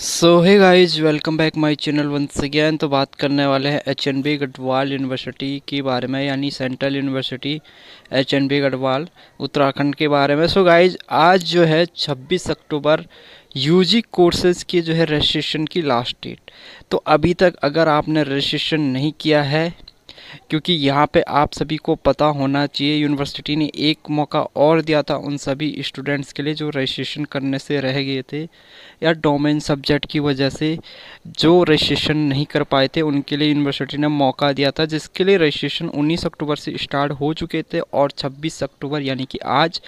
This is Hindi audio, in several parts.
so hi guys welcome back my channel once again तो बात करने वाले हैं H N B Garhwal university के बारे में यानी central university H N B Garhwal Uttarakhand के बारे में सो so गाइज आज जो है 26 अक्टूबर यूजी कोर्सेज़ की जो है रजिस्ट्रेशन की लास्ट डेट तो अभी तक अगर आपने रजिस्ट्रेशन नहीं किया है क्योंकि यहाँ पे आप सभी को पता होना चाहिए यूनिवर्सिटी ने एक मौका और दिया था उन सभी स्टूडेंट्स के लिए जो रजिस्ट्रेशन करने से रह गए थे या डोमेन सब्जेक्ट की वजह से जो रजिस्ट्रेशन नहीं कर पाए थे उनके लिए यूनिवर्सिटी ने मौका दिया था जिसके लिए रजिस्ट्रेशन 19 अक्टूबर से स्टार्ट हो चुके थे और 26 अक्टूबर यानी कि आज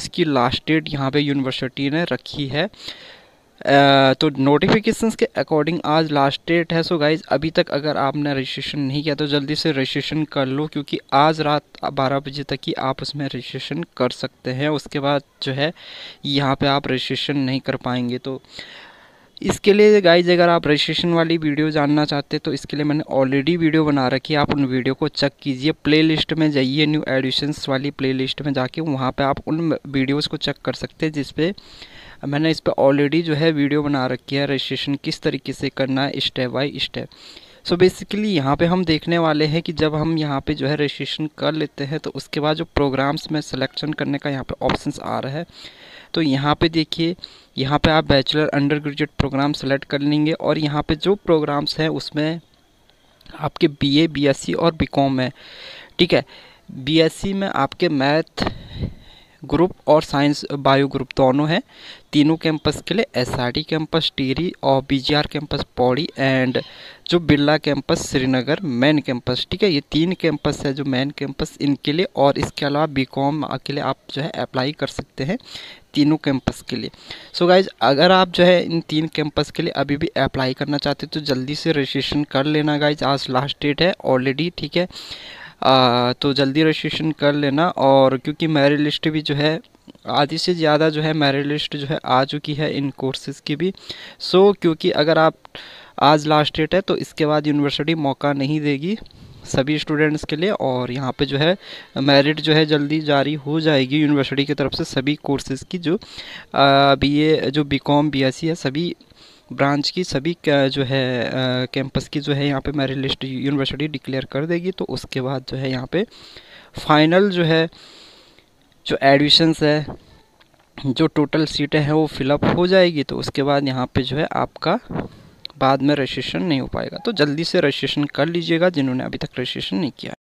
उसकी लास्ट डेट यहाँ पर यूनिवर्सिटी ने रखी है तो नोटिफिकेशंस के अकॉर्डिंग आज लास्ट डेट है सो गाइज अभी तक अगर आपने रजिस्ट्रेशन नहीं किया तो जल्दी से रजिस्ट्रेशन कर लो क्योंकि आज रात बारह बजे तक ही आप उसमें रजिस्ट्रेशन कर सकते हैं उसके बाद जो है यहाँ पे आप रजिस्ट्रेशन नहीं कर पाएंगे तो इसके लिए गाइज अगर आप रजिस्ट्रेशन वाली वीडियो जानना चाहते तो इसके लिए मैंने ऑलरेडी वीडियो बना रखी है आप उन वीडियो को चेक कीजिए प्लेलिस्ट में जाइए न्यू एडिशंस वाली प्लेलिस्ट में जाके वहाँ पे आप उन वीडियोस को चेक कर सकते हैं जिसपे मैंने इस पर ऑलरेडी जो है वीडियो बना रखी है रजिस्ट्रेशन किस तरीके से करना है step by step so so basically यहाँ पे हम देखने वाले हैं कि जब हम यहाँ पे जो है रजिस्ट्रेशन कर लेते हैं तो उसके बाद जो प्रोग्राम्स में सिलेक्शन करने का यहाँ पे ऑप्शंस आ रहा है तो यहाँ पे देखिए यहाँ पे आप bachelor under graduate programme select कर लेंगे और यहाँ पे जो प्रोग्राम्स हैं उसमें आपके बी ए और बी है ठीक है बी में आपके मैथ ग्रुप और साइंस बायो ग्रुप दोनों हैं तीनों कैंपस के लिए एसआरडी कैंपस टीरी और बीजीआर कैंपस पौड़ी एंड जो Birla campus Srinagar main campus ठीक है ये तीन कैंपस है जो मेन कैंपस इनके लिए और इसके अलावा बीकॉम के लिए आप जो है अप्लाई कर सकते हैं तीनों कैंपस के लिए सो so गाइज अगर आप जो है इन तीन कैंपस के लिए अभी भी अप्लाई करना चाहते हो तो जल्दी से रजिस्ट्रेशन कर लेना गाइज आज लास्ट डेट है ऑलरेडी ठीक है आ, तो जल्दी रजिस्ट्रेशन कर लेना और क्योंकि मेरिट लिस्ट भी जो है आधी से ज़्यादा जो है मेरिट लिस्ट जो है आ चुकी है इन कोर्सेज़ की भी सो so, क्योंकि अगर आप आज लास्ट डेट है तो इसके बाद यूनिवर्सिटी मौका नहीं देगी सभी स्टूडेंट्स के लिए और यहाँ पे जो है मेरिट जो है जल्दी जारी हो जाएगी यूनिवर्सिटी की तरफ से सभी कोर्सेज़ की जो बी ए जो B com B S C है सभी ब्रांच की सभी जो है कैंपस की जो है यहाँ पे मेरिट लिस्ट यूनिवर्सिटी डिक्लेयर कर देगी तो उसके बाद जो है यहाँ पे फाइनल जो है जो एडमिशन्स है जो टोटल सीटें हैं वो फिलअप हो जाएगी तो उसके बाद यहाँ पे जो है आपका बाद में रजिस्ट्रेशन नहीं हो पाएगा तो जल्दी से रजिस्ट्रेशन कर लीजिएगा जिन्होंने अभी तक रजिस्ट्रेशन नहीं किया है